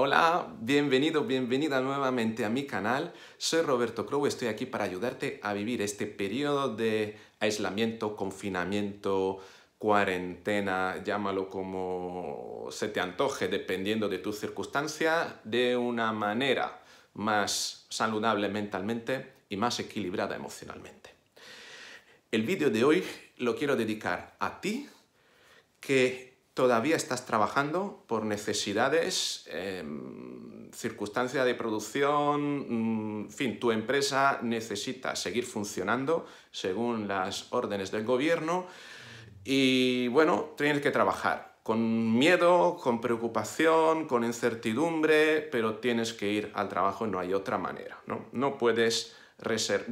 Hola, bienvenido, bienvenida nuevamente a mi canal. Soy Roberto Crow, estoy aquí para ayudarte a vivir este periodo de aislamiento, confinamiento, cuarentena, llámalo como se te antoje, dependiendo de tu circunstancia, de una manera más saludable mentalmente y más equilibrada emocionalmente. El vídeo de hoy lo quiero dedicar a ti que todavía estás trabajando por necesidades, em, circunstancia de producción, mm, en fin, tu empresa necesita seguir funcionando según las órdenes del gobierno y bueno, tienes que trabajar con miedo, con preocupación, con incertidumbre, pero tienes que ir al trabajo no hay otra manera, ¿no? No puedes,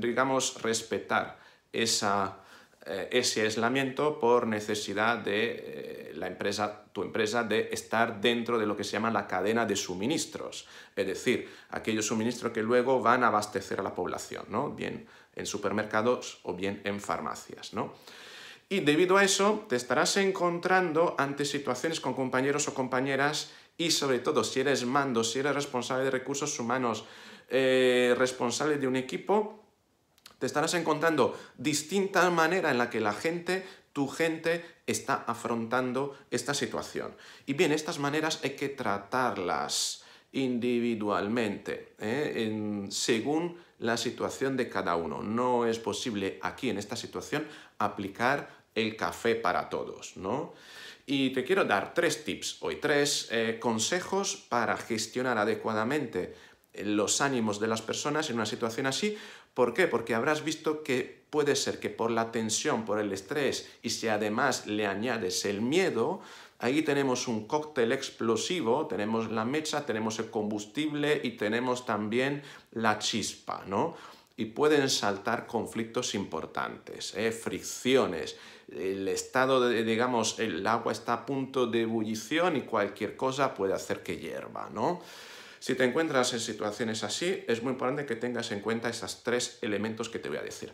digamos, respetar esa eh, ese aislamiento por necesidad de eh, la empresa, tu empresa, de estar dentro de lo que se llama la cadena de suministros, es decir, aquellos suministros que luego van a abastecer a la población, ¿no? bien en supermercados o bien en farmacias. ¿no? Y debido a eso, te estarás encontrando ante situaciones con compañeros o compañeras y sobre todo si eres mando, si eres responsable de recursos humanos, eh, responsable de un equipo, te estarás encontrando distinta manera en la que la gente, tu gente, está afrontando esta situación. Y bien, estas maneras hay que tratarlas individualmente, ¿eh? según la situación de cada uno. No es posible aquí, en esta situación, aplicar el café para todos, ¿no? Y te quiero dar tres tips hoy, tres eh, consejos para gestionar adecuadamente los ánimos de las personas en una situación así, ¿Por qué? Porque habrás visto que puede ser que por la tensión, por el estrés y si además le añades el miedo, ahí tenemos un cóctel explosivo, tenemos la mecha, tenemos el combustible y tenemos también la chispa, ¿no? y pueden saltar conflictos importantes, ¿eh? fricciones, el estado de, digamos, el agua está a punto de ebullición y cualquier cosa puede hacer que hierva, ¿no? Si te encuentras en situaciones así, es muy importante que tengas en cuenta esos tres elementos que te voy a decir.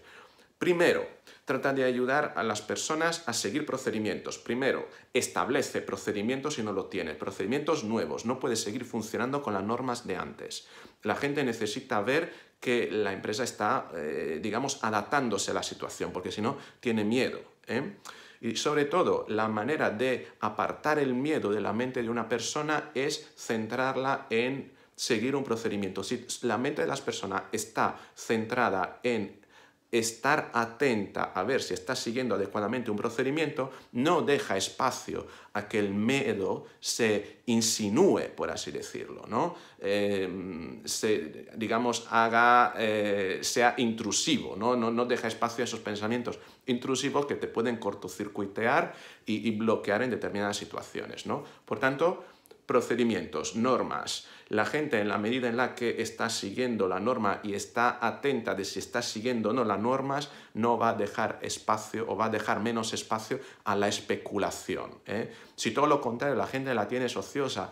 Primero, trata de ayudar a las personas a seguir procedimientos. Primero, establece procedimientos si no lo tiene procedimientos nuevos. No puedes seguir funcionando con las normas de antes. La gente necesita ver que la empresa está, eh, digamos, adaptándose a la situación, porque si no, tiene miedo. ¿eh? Y sobre todo, la manera de apartar el miedo de la mente de una persona es centrarla en seguir un procedimiento. Si la mente de las personas está centrada en estar atenta a ver si estás siguiendo adecuadamente un procedimiento no deja espacio a que el miedo se insinúe, por así decirlo, ¿no? Em, se, digamos, haga, eh, sea intrusivo, ¿no? ¿no? deja espacio a esos pensamientos intrusivos que te pueden cortocircuitear y, y bloquear en determinadas situaciones, ¿no? Por tanto, procedimientos, normas. La gente, en la medida en la que está siguiendo la norma y está atenta de si está siguiendo o no las normas, no va a dejar espacio o va a dejar menos espacio a la especulación. ¿eh? Si todo lo contrario, la gente la tiene ociosa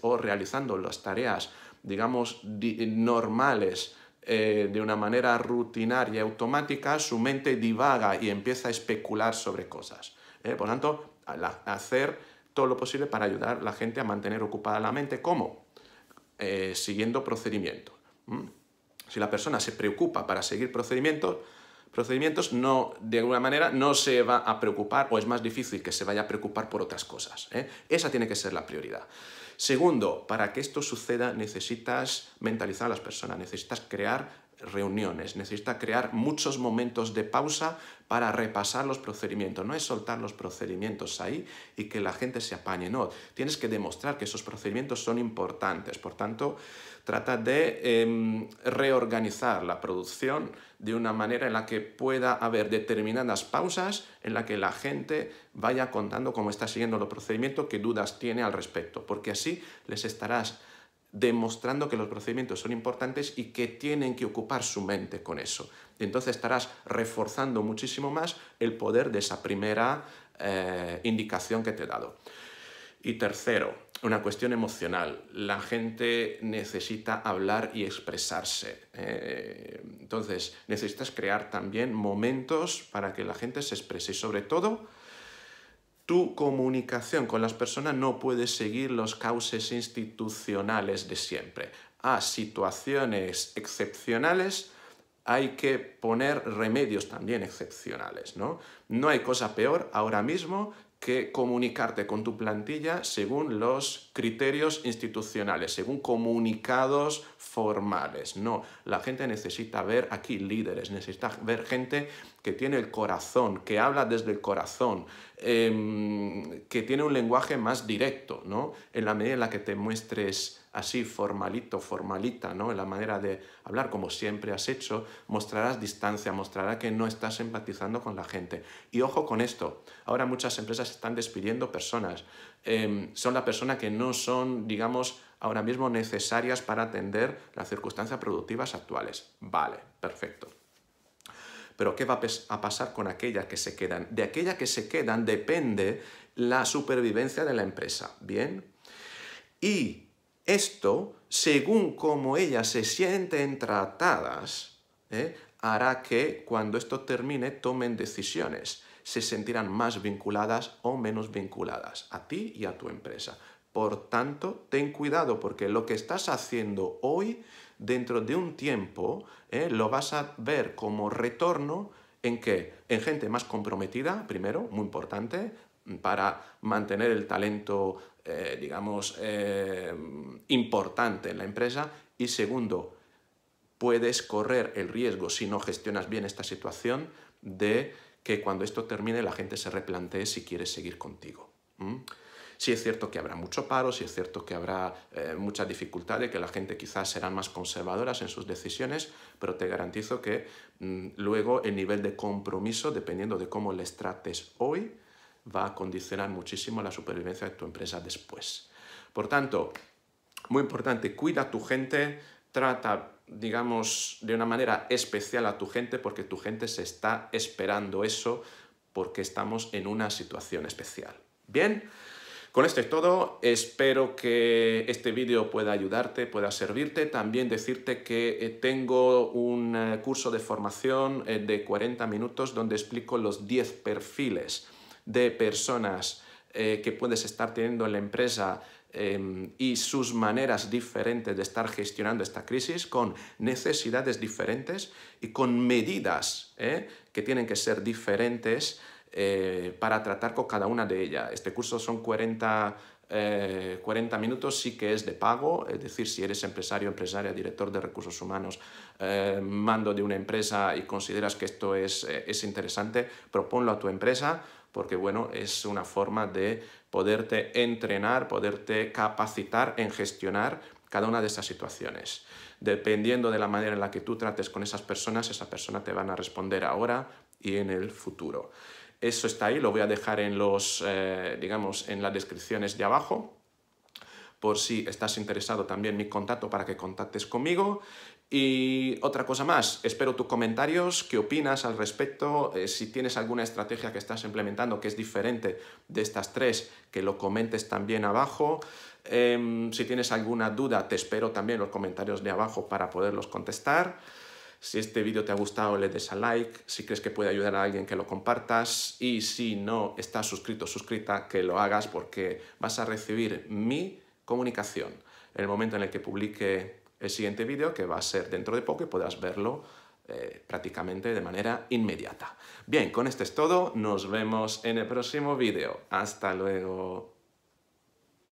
o realizando las tareas, digamos, normales, eh, de una manera rutinaria y automática, su mente divaga y empieza a especular sobre cosas. ¿eh? Por tanto, hacer todo lo posible para ayudar a la gente a mantener ocupada la mente. ¿Cómo? Eh, siguiendo procedimientos. Si la persona se preocupa para seguir procedimientos, procedimientos no, de alguna manera no se va a preocupar o es más difícil que se vaya a preocupar por otras cosas. ¿eh? Esa tiene que ser la prioridad. Segundo, para que esto suceda necesitas mentalizar a las personas, necesitas crear reuniones, necesita crear muchos momentos de pausa para repasar los procedimientos. No es soltar los procedimientos ahí y que la gente se apañe, no. Tienes que demostrar que esos procedimientos son importantes. Por tanto, trata de em, reorganizar la producción de una manera en la que pueda haber determinadas pausas en la que la gente vaya contando cómo está siguiendo los procedimientos, qué dudas tiene al respecto, porque así les estarás demostrando que los procedimientos son importantes y que tienen que ocupar su mente con eso. Entonces estarás reforzando muchísimo más el poder de esa primera eh, indicación que te he dado. Y tercero, una cuestión emocional. La gente necesita hablar y expresarse. Eh, entonces, necesitas crear también momentos para que la gente se exprese y sobre todo tu comunicación con las personas no puede seguir los cauces institucionales de siempre. A situaciones excepcionales hay que poner remedios también excepcionales, ¿no? No hay cosa peor ahora mismo que comunicarte con tu plantilla según los criterios institucionales, según comunicados formales. No, la gente necesita ver aquí líderes, necesita ver gente que tiene el corazón, que habla desde el corazón, em, que tiene un lenguaje más directo, ¿no? En la medida en la que te muestres así formalito, formalita, ¿no? En la manera de hablar, como siempre has hecho, mostrarás distancia, mostrará que no estás empatizando con la gente. Y ojo con esto, ahora muchas empresas están despidiendo personas. Em, son las personas que no son, digamos, ahora mismo necesarias para atender las circunstancias productivas actuales. Vale, perfecto. Pero ¿qué va a pasar con aquellas que se quedan? De aquellas que se quedan depende la supervivencia de la empresa, ¿bien? Y esto, según cómo ellas se sienten tratadas, ¿eh? hará que cuando esto termine tomen decisiones. Se sentirán más vinculadas o menos vinculadas a ti y a tu empresa. Por tanto, ten cuidado porque lo que estás haciendo hoy, dentro de un tiempo, ¿eh? lo vas a ver como retorno en que En gente más comprometida, primero, muy importante, para mantener el talento eh, digamos, eh, importante en la empresa. Y segundo, puedes correr el riesgo, si no gestionas bien esta situación, de que cuando esto termine la gente se replantee si quiere seguir contigo. Si es cierto que habrá mucho paro, si es cierto que habrá eh, mucha dificultad de que la gente quizás será más conservadoras en sus decisiones, pero te garantizo que mm, luego el nivel de compromiso, dependiendo de cómo les trates hoy, va a condicionar muchísimo la supervivencia de tu empresa después. Por tanto, muy importante, cuida a tu gente, trata, digamos, de una manera especial a tu gente porque tu gente se está esperando eso porque estamos en una situación especial. Bien, con esto es todo, espero que este vídeo pueda ayudarte, pueda servirte. También decirte que eh, tengo un eh, curso de formación eh, de 40 minutos donde explico los 10 perfiles de personas eh, que puedes estar teniendo en la empresa em, y sus maneras diferentes de estar gestionando esta crisis con necesidades diferentes y con medidas eh, que tienen que ser diferentes eh, para tratar con cada una de ellas. Este curso son 40 40 eh, minutos sí que es de pago, es decir, si eres empresario, empresaria, director de recursos humanos, eh, mando de una empresa y consideras que esto es, eh, es interesante, proponlo a tu empresa porque bueno, es una forma de poderte entrenar, poderte capacitar en gestionar cada una de esas situaciones. Dependiendo de la manera en la que tú trates con esas personas, esa persona te van a responder ahora y en el futuro. Eso está ahí, lo voy a dejar en los, eh, digamos, en las descripciones de abajo, por si estás interesado también mi contacto para que contactes conmigo. Y otra cosa más, espero tus comentarios, qué opinas al respecto, eh, si tienes alguna estrategia que estás implementando que es diferente de estas tres, que lo comentes también abajo. Em, si tienes alguna duda, te espero también en los comentarios de abajo para poderlos contestar. Si este vídeo te ha gustado, le des a like. Si crees que puede ayudar a alguien, que lo compartas. Y si no estás suscrito, suscrita, que lo hagas porque vas a recibir mi comunicación en el momento en el que publique el siguiente vídeo, que va a ser dentro de poco y podrás verlo eh, prácticamente de manera inmediata. Bien, con esto es todo. Nos vemos en el próximo vídeo. Hasta luego.